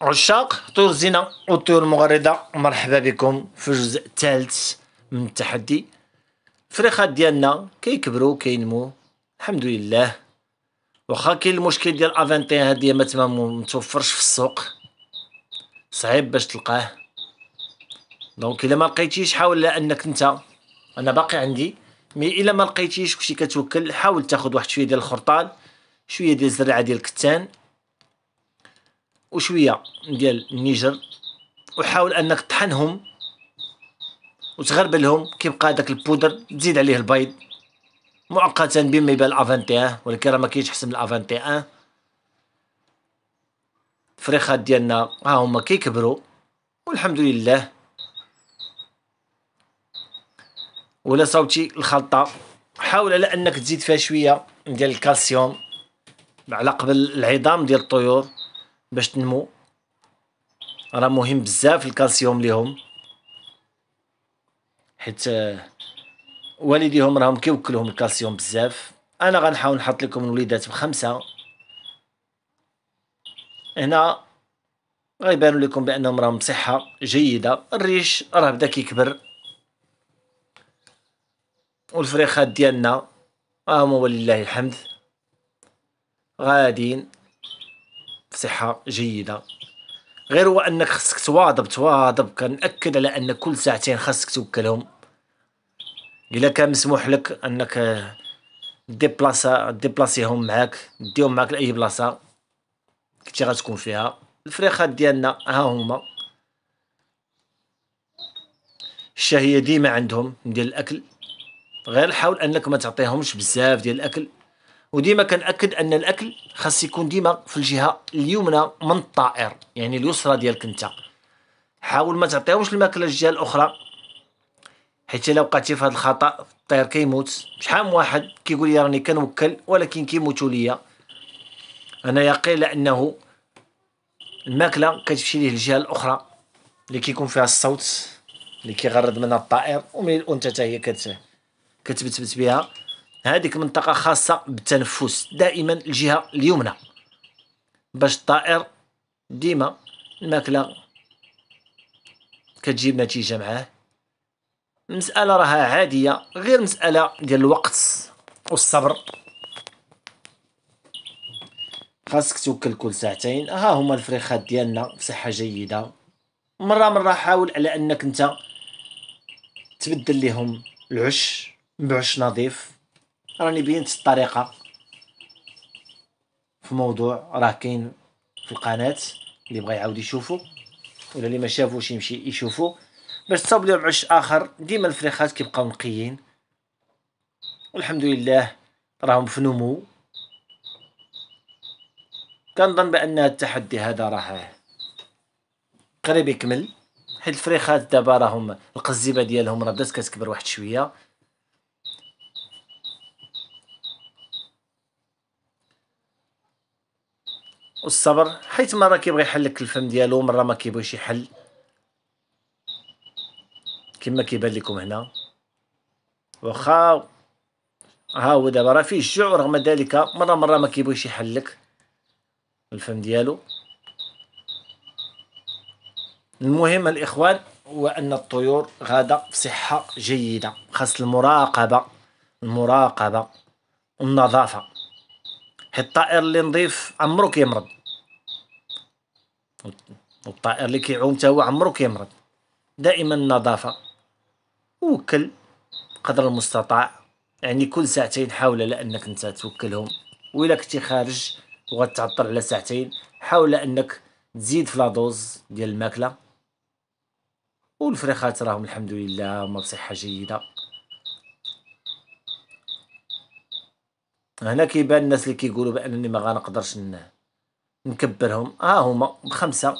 عشاق طيور الزنا والطيور المغرضة مرحبا بكم في الجزء الثالث من التحدي الفريخات ديالنا كيكبروا كينمو الحمد لله واخا كاين المشكل ديال افانتين هادي ما متوفرش في السوق صعيب باش تلقاه دونك الا ما لقيتيش حاول انك انت انا باقي عندي مي الا ما لقيتيش كنتي كتوكل حاول تاخذ واحد شويه ديال الخرطال شويه ديال الزرعه ديال الكتان وشويه ديال النيجر وحاول انك طحنهم وتغربلهم كيبقى داك البودر تزيد عليه البيض مؤقتا بما يبان الافانتي ان ولكن راه ما كاينش احسن من الافانتي ان الفريخات ديالنا ها هما كيكبروا والحمد لله ولا صوتي الخلطه حاول على انك تزيد فيها شويه ديال الكالسيوم على قبل العظام ديال الطيور باش تنمو راه مهم بزاف الكالسيوم ليهم حيت آه، والديهم راهم كيوكلهم الكالسيوم بزاف انا غنحاول نحط لكم الوليدات بخمسه هنا غيبان لكم بانهم راهم بصحه جيده الريش راه بدا كيكبر والفريخات ديالنا ها آه، هما ولله الحمد غاديين صحه جيده غير هو انك خصك تواظب تواظب كنأكد على ان كل ساعتين خاصك توكلهم الا كان مسموح لك انك آه، ديبلاصا ديبلاصيهم معاك ديهم معاك لاي بلاصه كنتي غتكون فيها الفريخات ديالنا ها هما الشهيه ديما عندهم ديال الاكل غير حاول انك ما تعطيهمش بزاف ديال الاكل وديما كنأكد أن الأكل خاص يكون ديما في الجهة اليمنى من الطائر يعني اليسرى ديالك أنت حاول ما تعطيهمش الماكلة الجهة الأخرى حيت الا وقعتي في هذا الخطا الطير كيموت شحال من واحد كيقول لي راني كنوكل ولكن كيموتوا ليا انا يقين لانه الماكله كتمشي ليه الجهه الاخرى اللي كيكون فيها الصوت اللي كيغرد منها الطائر ومن الانثى حتى هي كتبتبت بها هذيك منطقه خاصه بالتنفس دائما الجهه اليمنى باش الطائر ديما الماكله كتجيب نتيجه معاه المساله راها عاديه غير مساله ديال الوقت والصبر خاصك توكل كل ساعتين ها هما الفريخات ديالنا بصحه جيده مره مره حاول على انك انت تبدل لهم العش بعش نظيف راني بينت الطريقه في موضوع راه كاين في القناه اللي بغى يعاود يشوفو ولا اللي ما شافوش يمشي يشوفو باش تصاوب لهم عش اخر ديما الفريخات كيبقاو نقيين والحمد لله راهم في نمو كنظن بان التحدي هذا راه قريب يكمل حيت الفريخات دابا راهم القزيبه ديالهم راه بدات كتكبر واحد شويه والصبر حيت مره كيبغي يحل لك الفم ديالو مره ما كيبغيش يحل كما كيبان لكم هنا واخا ها هو دابا راه فيه الجوع رغم ذلك مره مره ما كيبغيش يحل لك الفم ديالو المهم الاخوان هو ان الطيور غادا في صحه جيده خاص المراقبه المراقبه النظافه الطائر اللي نظيف عمرو كيمرض والطائر اللي كيعوم حتى هو عمرو كيمرض دائما النظافه وكل قدر المستطاع يعني كل ساعتين حاول على انك انت توكلهم وإلا كنتي خارج وغتعطل على ساعتين حاول انك تزيد في دوز ديال الماكله والفريخات راهم الحمد لله هما بصحه جيده هنا كيبان الناس اللي كيقولوا بانني ما غنقدرش نكبرهم ها آه هما خمسه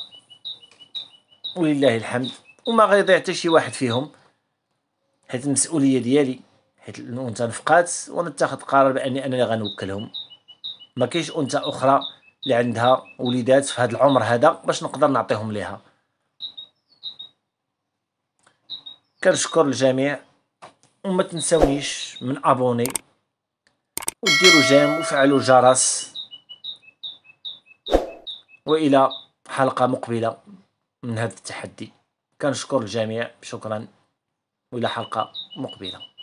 ولله الحمد وما غيضيع حتى شي واحد فيهم حيت المسؤوليه ديالي حيت الانثى نفقات ونتخذ قرار باني انا اللي غنوكلهم ما كاينش انثى اخرى اللي عندها وليدات في هذا العمر هذا باش نقدر نعطيهم ليها كنشكر الجميع وما تنساونيش من ابوني وديروا جيم وفعلوا الجرس والى حلقه مقبله من هذا التحدي كنشكر الجميع شكرا والى حلقه مقبله